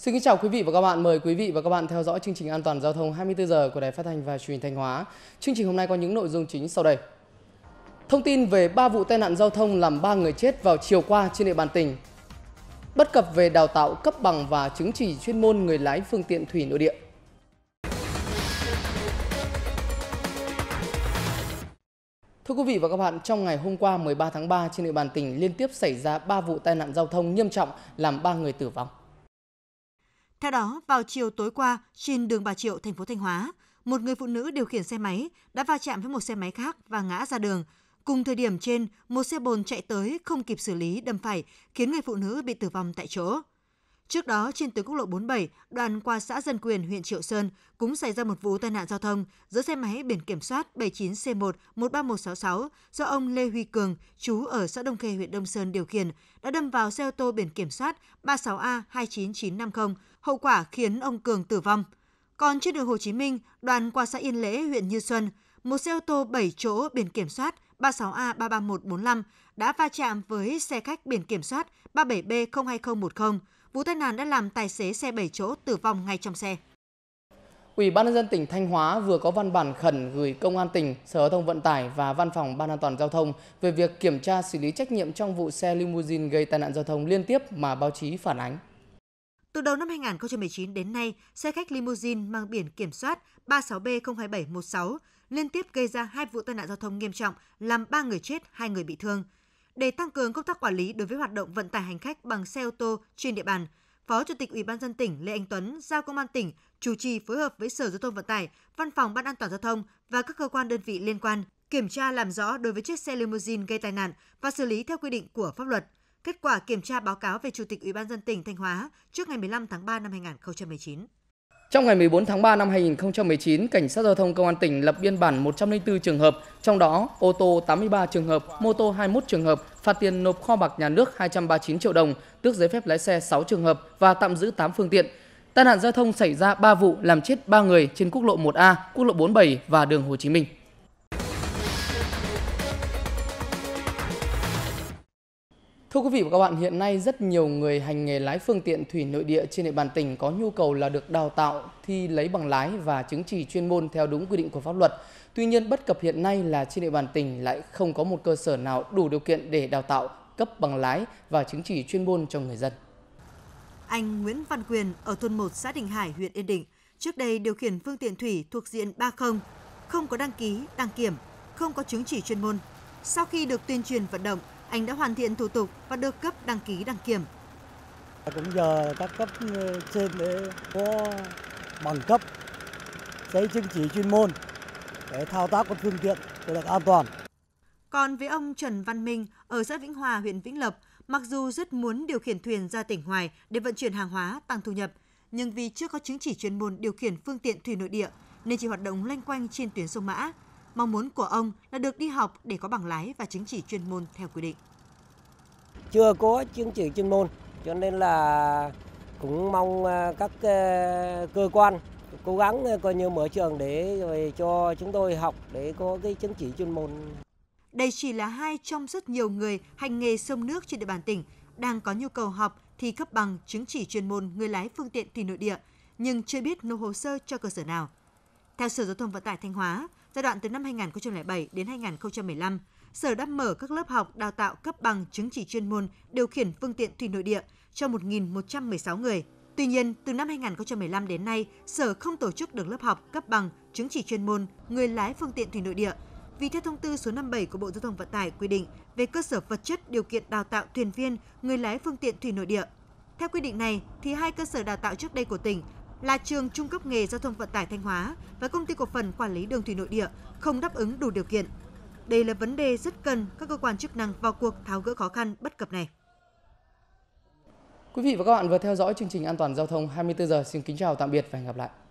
Xin kính chào quý vị và các bạn. Mời quý vị và các bạn theo dõi chương trình An toàn giao thông 24 giờ của Đài Phát thanh và Truyền hình Thanh Hóa. Chương trình hôm nay có những nội dung chính sau đây. Thông tin về 3 vụ tai nạn giao thông làm 3 người chết vào chiều qua trên địa bàn tỉnh. Bất cập về đào tạo cấp bằng và chứng chỉ chuyên môn người lái phương tiện thủy nội địa. Thưa quý vị và các bạn, trong ngày hôm qua 13 tháng 3 trên địa bàn tỉnh liên tiếp xảy ra 3 vụ tai nạn giao thông nghiêm trọng làm 3 người tử vong. Theo đó, vào chiều tối qua, trên đường Bà Triệu, thành phố Thanh Hóa, một người phụ nữ điều khiển xe máy đã va chạm với một xe máy khác và ngã ra đường. Cùng thời điểm trên, một xe bồn chạy tới không kịp xử lý đâm phải, khiến người phụ nữ bị tử vong tại chỗ. Trước đó, trên tuyến quốc lộ 47, đoàn qua xã Dân Quyền, huyện Triệu Sơn, cũng xảy ra một vụ tai nạn giao thông giữa xe máy biển kiểm soát 79C1-13166 do ông Lê Huy Cường, chú ở xã Đông Khê, huyện Đông Sơn điều khiển, đã đâm vào xe ô tô biển kiểm soát 36A29950, hậu quả khiến ông Cường tử vong. Còn trên đường Hồ Chí Minh, đoàn qua xã Yên Lễ, huyện Như Xuân, một xe ô tô 7 chỗ biển kiểm soát 36A33145 đã va chạm với xe khách biển kiểm soát 37B02010 Vụ tai nạn đã làm tài xế xe 7 chỗ tử vong ngay trong xe. Ủy ban nhân dân tỉnh Thanh Hóa vừa có văn bản khẩn gửi Công an tỉnh, Sở Giao thông Vận tải và Văn phòng Ban An toàn Giao thông về việc kiểm tra xử lý trách nhiệm trong vụ xe limousine gây tai nạn giao thông liên tiếp mà báo chí phản ánh. Từ đầu năm 2019 đến nay, xe khách limousine mang biển kiểm soát 36B02716 liên tiếp gây ra hai vụ tai nạn giao thông nghiêm trọng, làm 3 người chết, 2 người bị thương – để tăng cường công tác quản lý đối với hoạt động vận tải hành khách bằng xe ô tô trên địa bàn, Phó Chủ tịch Ủy ban dân tỉnh Lê Anh Tuấn giao Công an tỉnh chủ trì phối hợp với Sở Giao thông Vận tải, Văn phòng Ban an toàn giao thông và các cơ quan đơn vị liên quan kiểm tra làm rõ đối với chiếc xe limousine gây tai nạn và xử lý theo quy định của pháp luật. Kết quả kiểm tra báo cáo về Chủ tịch Ủy ban dân tỉnh Thanh Hóa trước ngày 15 tháng 3 năm 2019. Trong ngày 14 tháng 3 năm 2019, Cảnh sát Giao thông Công an tỉnh lập biên bản 104 trường hợp, trong đó ô tô 83 trường hợp, mô tô 21 trường hợp, phạt tiền nộp kho bạc nhà nước 239 triệu đồng, tước giấy phép lái xe 6 trường hợp và tạm giữ 8 phương tiện. Tai nạn giao thông xảy ra 3 vụ làm chết 3 người trên quốc lộ 1A, quốc lộ 47 và đường Hồ Chí Minh. Thưa quý vị và các bạn, hiện nay rất nhiều người hành nghề lái phương tiện thủy nội địa trên địa bàn tỉnh có nhu cầu là được đào tạo, thi lấy bằng lái và chứng chỉ chuyên môn theo đúng quy định của pháp luật. Tuy nhiên, bất cập hiện nay là trên địa bàn tỉnh lại không có một cơ sở nào đủ điều kiện để đào tạo, cấp bằng lái và chứng chỉ chuyên môn cho người dân. Anh Nguyễn Văn Quyền ở thôn 1 xã Đình Hải, huyện Yên Định, trước đây điều khiển phương tiện thủy thuộc diện 30, không có đăng ký, đăng kiểm, không có chứng chỉ chuyên môn. Sau khi được tuyên truyền vận động, anh đã hoàn thiện thủ tục và được cấp đăng ký đăng kiểm. Cũng giờ các cấp ừ, trên để có bằng cấp giấy chứng chỉ chuyên môn để thao tác con phương tiện cho được an toàn. Còn với ông Trần Văn Minh ở xã Vĩnh Hòa, huyện Vĩnh Lộc, mặc dù rất muốn điều khiển thuyền ra tỉnh ngoài để vận chuyển hàng hóa tăng thu nhập, nhưng vì chưa có chứng chỉ chuyên môn điều khiển phương tiện thủy nội địa nên chỉ hoạt động lanh quanh trên tuyến sông Mã, Mong muốn của ông là được đi học để có bằng lái và chứng chỉ chuyên môn theo quy định. Chưa có chứng chỉ chuyên môn cho nên là cũng mong à, các à, cơ quan cố gắng à, coi như mở trường để rồi cho chúng tôi học để có cái chứng chỉ chuyên môn. Đây chỉ là hai trong rất nhiều người hành nghề sông nước trên địa bàn tỉnh đang có nhu cầu học thi cấp bằng chứng chỉ chuyên môn người lái phương tiện thủy nội địa nhưng chưa biết nộp hồ sơ cho cơ sở nào. Theo Sở Giao thông Vận tải Thanh Hóa, Giai đoạn từ năm 2007 đến 2015, Sở đã mở các lớp học đào tạo cấp bằng chứng chỉ chuyên môn điều khiển phương tiện thủy nội địa cho 1.116 người. Tuy nhiên, từ năm 2015 đến nay, Sở không tổ chức được lớp học cấp bằng chứng chỉ chuyên môn người lái phương tiện thủy nội địa vì theo thông tư số 57 của Bộ Giao thông Vận tải quy định về cơ sở vật chất điều kiện đào tạo thuyền viên người lái phương tiện thủy nội địa. Theo quy định này, thì hai cơ sở đào tạo trước đây của tỉnh là trường Trung cấp nghề Giao thông Vận tải Thanh Hóa và Công ty Cổ phần Quản lý Đường thủy nội địa không đáp ứng đủ điều kiện. Đây là vấn đề rất cần các cơ quan chức năng vào cuộc tháo gỡ khó khăn bất cập này. Quý vị và các bạn vừa theo dõi chương trình An toàn giao thông 24 giờ. Xin kính chào tạm biệt và hẹn gặp lại.